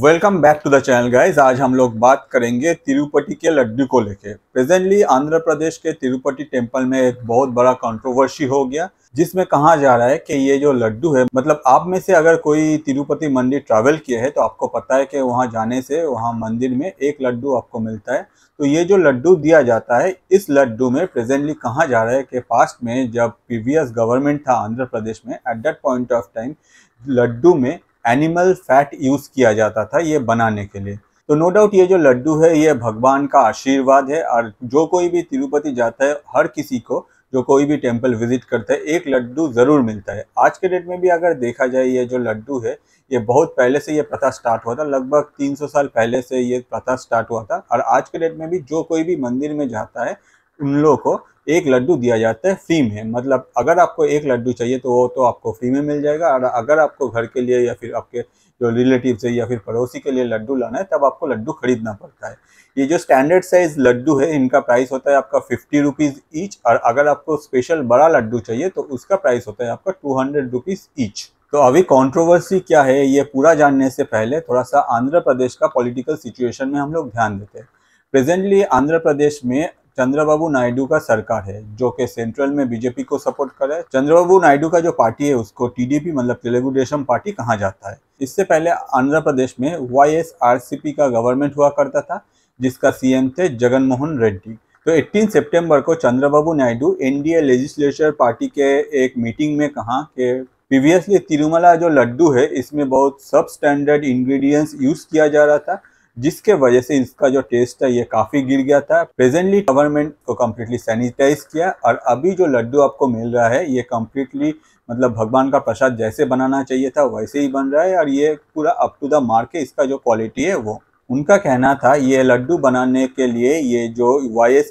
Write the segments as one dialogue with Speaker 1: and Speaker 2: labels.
Speaker 1: Welcome back to the channel guys आज हम लोग बात करेंगे तिरुपति के लड्डू को लेके प्रेजेंटली आंध्र प्रदेश के तिरुपति टेम्पल में एक बहुत बड़ा कंट्रोवर्सी हो गया जिसमें कहा जा रहा है कि ये जो लड्डू है मतलब आप में से अगर कोई तिरुपति मंदिर ट्रैवल किए है तो आपको पता है कि वहाँ जाने से वहाँ मंदिर में एक लड्डू आपको मिलता है तो ये जो लड्डू दिया जाता है इस लड्डू में प्रेजेंटली कहा जा रहा है कि पास्ट में जब प्रीवियस गवर्नमेंट था आंध्र प्रदेश में at that point of time laddu में एनिमल फैट यूज़ किया जाता था ये बनाने के लिए तो नो डाउट ये जो लड्डू है ये भगवान का आशीर्वाद है और जो कोई भी तिरुपति जाता है हर किसी को जो कोई भी टेम्पल विजिट करता है एक लड्डू ज़रूर मिलता है आज के डेट में भी अगर देखा जाए ये जो लड्डू है ये बहुत पहले से ये प्रथा स्टार्ट हुआ था लगभग 300 साल पहले से ये प्रथा स्टार्ट हुआ था और आज के डेट में भी जो कोई भी मंदिर में जाता है उन लोगों को एक लड्डू दिया जाता है फ्री में मतलब अगर आपको एक लड्डू चाहिए तो वो तो आपको फ्री में मिल जाएगा और अगर आपको घर के लिए या फिर आपके जो रिलेटिव है या फिर पड़ोसी के लिए लड्डू लाना है तब आपको लड्डू खरीदना पड़ता है ये जो स्टैंडर्ड साइज लड्डू है इनका प्राइस होता है आपका फिफ्टी रुपीज़ ईच और अगर आपको स्पेशल बड़ा लड्डू चाहिए तो उसका प्राइस होता है आपका टू हंड्रेड रुपीज़ ईच तो अभी कंट्रोवर्सी क्या है ये पूरा जानने से पहले थोड़ा सा आंध्र प्रदेश का पॉलिटिकल सिचुएशन में हम लोग ध्यान देते हैं प्रेजेंटली आंध्र प्रदेश में चंद्रबाबू नायडू का सरकार है जो कि सेंट्रल में बीजेपी को सपोर्ट कर रहा है चंद्रबाबू नायडू का जो पार्टी है उसको टीडीपी मतलब तेलुगु देशम पार्टी कहा जाता है इससे पहले आंध्र प्रदेश में वाई का गवर्नमेंट हुआ करता था जिसका सीएम थे जगनमोहन रेड्डी तो 18 सितंबर को Chandrababu Naidu NDA legislature party के एक मीटिंग में कहा कि प्रीवियसली तिरुमला जो लड्डू है इसमें बहुत सब स्टैंडर्ड इंग्रेडिएंट्स यूज़ किया जा रहा था जिसके वजह से इसका जो टेस्ट है ये काफ़ी गिर गया था प्रेजेंटली गवर्नमेंट को कम्प्लीटली सैनिटाइज किया और अभी जो लड्डू आपको मिल रहा है ये कम्प्लीटली मतलब भगवान का प्रसाद जैसे बनाना चाहिए था वैसे ही बन रहा है और ये पूरा अप टू द मार्क है इसका जो क्वालिटी है वो उनका कहना था ये लड्डू बनाने के लिए ये जो वाई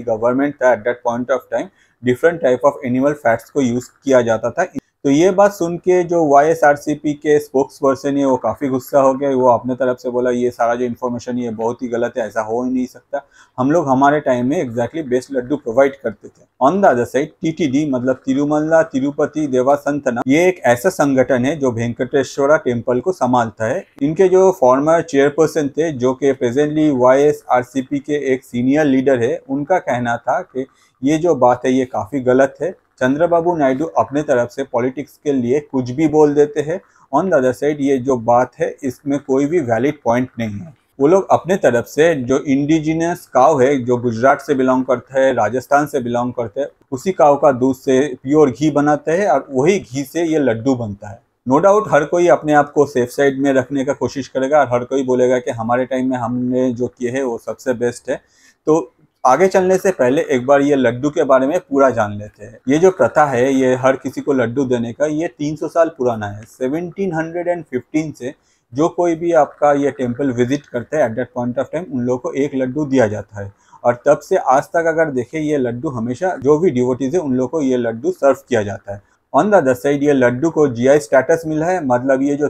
Speaker 1: गवर्नमेंट था at that point of time different type of animal fats को यूज़ किया जाता था तो ये बात सुन के जो Y S R C P के स्पोक्स पर्सन है वो काफ़ी गुस्सा हो गया वो अपने तरफ से बोला ये सारा जो इन्फॉर्मेशन ये बहुत ही गलत है ऐसा हो ही नहीं सकता हम लोग हमारे टाइम में एग्जैक्टली बेस्ट लड्डू प्रोवाइड करते थे on the other side D मतलब तिरुमल्ला तिरुपति देवासंतना ये एक ऐसा संगठन है जो वेंकटेश्वरा टेम्पल को संभालता है इनके जो फॉर्मर चेयरपर्सन थे जो कि presently Y S R C P के एक सीनियर लीडर है उनका कहना था कि ये जो बात है ये काफ़ी गलत है चंद्रबाबू नायडू अपने तरफ से पॉलिटिक्स के लिए कुछ भी बोल देते हैं ऑन द अदर साइड ये जो बात है इसमें कोई भी वैलिड पॉइंट नहीं है वो लोग अपने तरफ से जो इंडिजिनस काव है जो गुजरात से बिलोंग करता है राजस्थान से बिलोंग करता है उसी काव का दूध से प्योर घी बनाते हैं और वही घी से ये लड्डू बनता है नो डाउट हर कोई अपने आप को सेफ साइड में रखने का कोशिश करेगा और हर कोई बोलेगा कि हमारे टाइम में हमने जो किए हैं वो सबसे बेस्ट है तो आगे चलने से पहले एक बार ये लड्डू के बारे में पूरा जान लेते हैं ये जो प्रथा है ये हर किसी को लड्डू देने का ये 300 साल पुराना है 1715 से जो कोई भी आपका ये टेम्पल विजिट करता है at that point of time उन लोगों को एक लड्डू दिया जाता है और तब से आज तक अगर देखें ये लड्डू हमेशा जो भी डिवोटीज़ है उन लोग को ये लड्डू सर्व किया जाता है ऑन द अदर साइड ये लड्डू को जीआई स्टेटस मिला है मतलब ये जो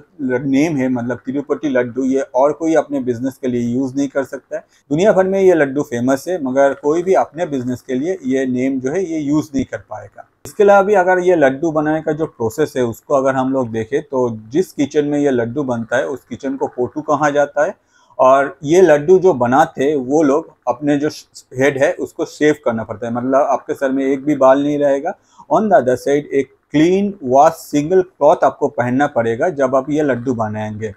Speaker 1: नेम है मतलब तिरुपति लड्डू ये और कोई अपने बिजनेस के लिए यूज़ नहीं कर सकता है दुनिया भर में ये लड्डू फेमस है मगर कोई भी अपने बिजनेस के लिए ये नेम जो है ये यूज़ नहीं कर पाएगा इसके अलावा भी अगर ये लड्डू बनाने का जो प्रोसेस है उसको अगर हम लोग देखें तो जिस किचन में ये लड्डू बनता है उस किचन को फोटू कहा जाता है और ये लड्डू जो बनाते वो लोग अपने जो हेड है उसको सेव करना पड़ता है मतलब आपके सर में एक भी बाल नहीं रहेगा ऑन द अदर साइड एक क्लीन वॉश सिंगल क्लॉथ आपको पहनना पड़ेगा जब आप ये लड्डू बनाएंगे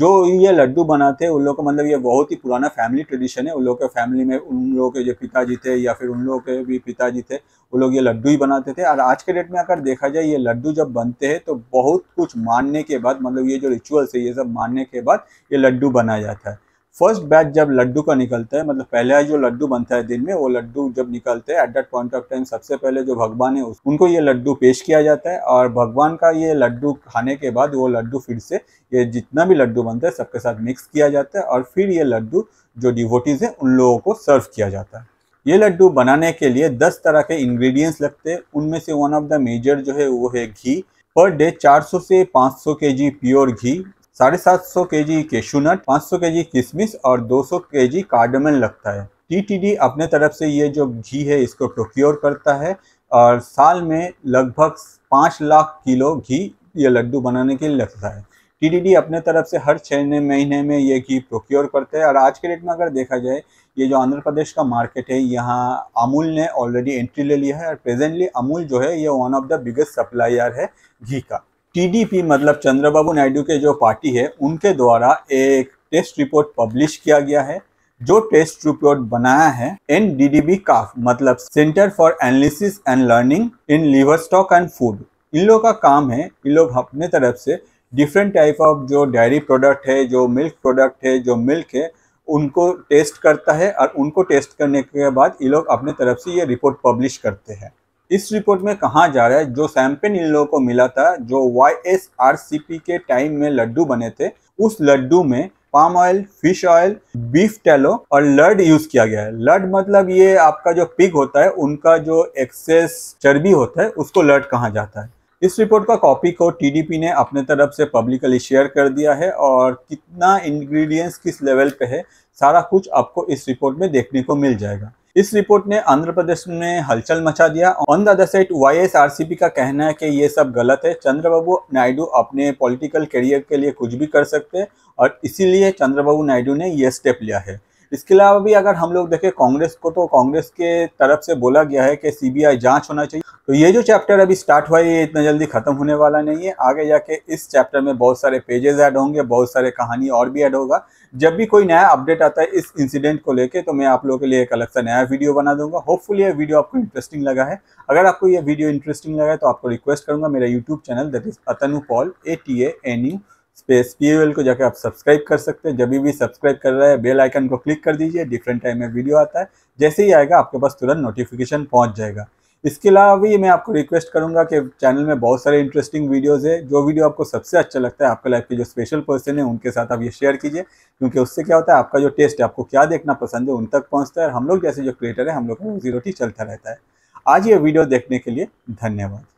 Speaker 1: जो ये लड्डू बनाते हैं उन लोगों का मतलब ये बहुत ही पुराना फैमिली ट्रेडिशन है उन लोग के फैमिली में उन लोगों के जो पिताजी थे या फिर उन लोगों के भी पिताजी थे वो लोग ये लड्डू ही बनाते थे और आज के डेट में अगर देखा जाए ये लड्डू जब बनते हैं तो बहुत कुछ मानने के बाद मतलब ये जो रिचुअल्स है ये सब मानने के बाद ये लड्डू बनाया जाता है फर्स्ट बैच जब लड्डू का निकलता है मतलब पहले जो लड्डू बनता है दिन में वो लड्डू जब निकलते हैं at that point of time सबसे पहले जो भगवान है उनको ये लड्डू पेश किया जाता है और भगवान का ये लड्डू खाने के बाद वो लड्डू फिर से ये जितना भी लड्डू बनता है सबके साथ मिक्स किया जाता है और फिर ये लड्डू जो डिवोटीज़ हैं उन लोगों को सर्व किया जाता है ये लड्डू बनाने के लिए दस तरह के इंग्रेडिएंट्स लगते हैं उनमें से वन ऑफ द मेजर जो है वो है घी पर डे 400 से 500 केजी प्योर घी साढ़े सात सौ के जी केशूनट पाँच सौ के जी किशमिश और दो सौ के जी कार्डमन लगता है टीटीडी अपने तरफ से ये जो घी है इसको प्रोक्योर करता है और साल में लगभग पाँच लाख किलो घी ये लड्डू बनाने के लिए लगता है टीटीडी अपने तरफ से हर छः महीने में ये घी प्रोक्योर करते हैं और आज के डेट में अगर देखा जाए ये जो आंध्र प्रदेश का मार्केट है यहाँ अमूल ने ऑलरेडी एंट्री ले लिया है और प्रेजेंटली अमूल जो है ये one of the biggest supplier है घी का टीडीपी मतलब चंद्रबाबू नायडू के जो पार्टी है उनके द्वारा एक टेस्ट रिपोर्ट पब्लिश किया गया है जो टेस्ट रिपोर्ट बनाया है N D D B calf मतलब centre for analysis and learning in livestock and food इन लोग का काम है इन लोग अपने तरफ से डिफरेंट टाइप ऑफ जो डेयरी प्रोडक्ट है जो मिल्क प्रोडक्ट है जो मिल्क है उनको टेस्ट करता है और उनको टेस्ट करने के बाद ये लोग अपने तरफ से ये रिपोर्ट पब्लिश करते हैं इस रिपोर्ट में कहा जा रहा है जो सैम्पिन इन लोगों को मिला था जो वाई के टाइम में लड्डू बने थे उस लड्डू में palm oil fish oil beef tallow और लड यूज किया गया है लड मतलब ये आपका जो पिग होता है उनका जो एक्सेस चर्बी होता है उसको लड कहा जाता है इस रिपोर्ट का कॉपी को टीडीपी ने अपने तरफ से पब्लिकली शेयर कर दिया है और कितना इंग्रेडिएंट्स किस लेवल पे है सारा कुछ आपको इस रिपोर्ट में देखने को मिल जाएगा इस रिपोर्ट ने आंध्र प्रदेश में हलचल मचा दिया on the other side Y का कहना है कि ये सब गलत है चंद्रबाबू नायडू अपने पॉलिटिकल करियर के लिए कुछ भी कर सकते हैं और इसीलिए चंद्रबाबू नायडू ने ये स्टेप लिया है इसके अलावा भी अगर हम लोग देखें कांग्रेस को तो कांग्रेस के तरफ से बोला गया है कि सीबीआई जांच होना चाहिए तो ये जो चैप्टर अभी स्टार्ट हुआ है ये इतना जल्दी ख़त्म होने वाला नहीं है आगे जाके इस चैप्टर में बहुत सारे पेजेस ऐड होंगे बहुत सारे कहानी और भी ऐड होगा जब भी कोई नया अपडेट आता है इस इंसिडेंट को लेके तो मैं आप लोगों के लिए एक अलग सा नया वीडियो बना दूंगा होपफुल ये वीडियो आपको इंटरेस्टिंग लगा है अगर आपको ये वीडियो इंटरेस्टिंग लगा है तो आपको रिक्वेस्ट करूंगा मेरा YouTube channel that is Atanu Paul A T A N U space P L को जाकर आप सब्सक्राइब कर सकते हैं जब भी सब्सक्राइब कर रहे हैं बेल आइकन को क्लिक कर दीजिए डिफरेंट टाइम में वीडियो आता है जैसे ही आएगा आपके पास तुरंत नोटिफिकेशन पहुंच जाएगा इसके अलावा भी मैं आपको रिक्वेस्ट करूंगा कि चैनल में बहुत सारे इंटरेस्टिंग वीडियोस है जो वीडियो आपको सबसे अच्छा लगता है आपके लाइफ के जो स्पेशल पर्सन है उनके साथ आप ये शेयर कीजिए क्योंकि उससे क्या होता है आपका जो टेस्ट है आपको क्या देखना पसंद है उन तक पहुँचता है और हम लोग जैसे जो क्रिएटर है हम लोग का रोजी हम्म। रोटी चलता रहता है आज ये वीडियो देखने के लिए धन्यवाद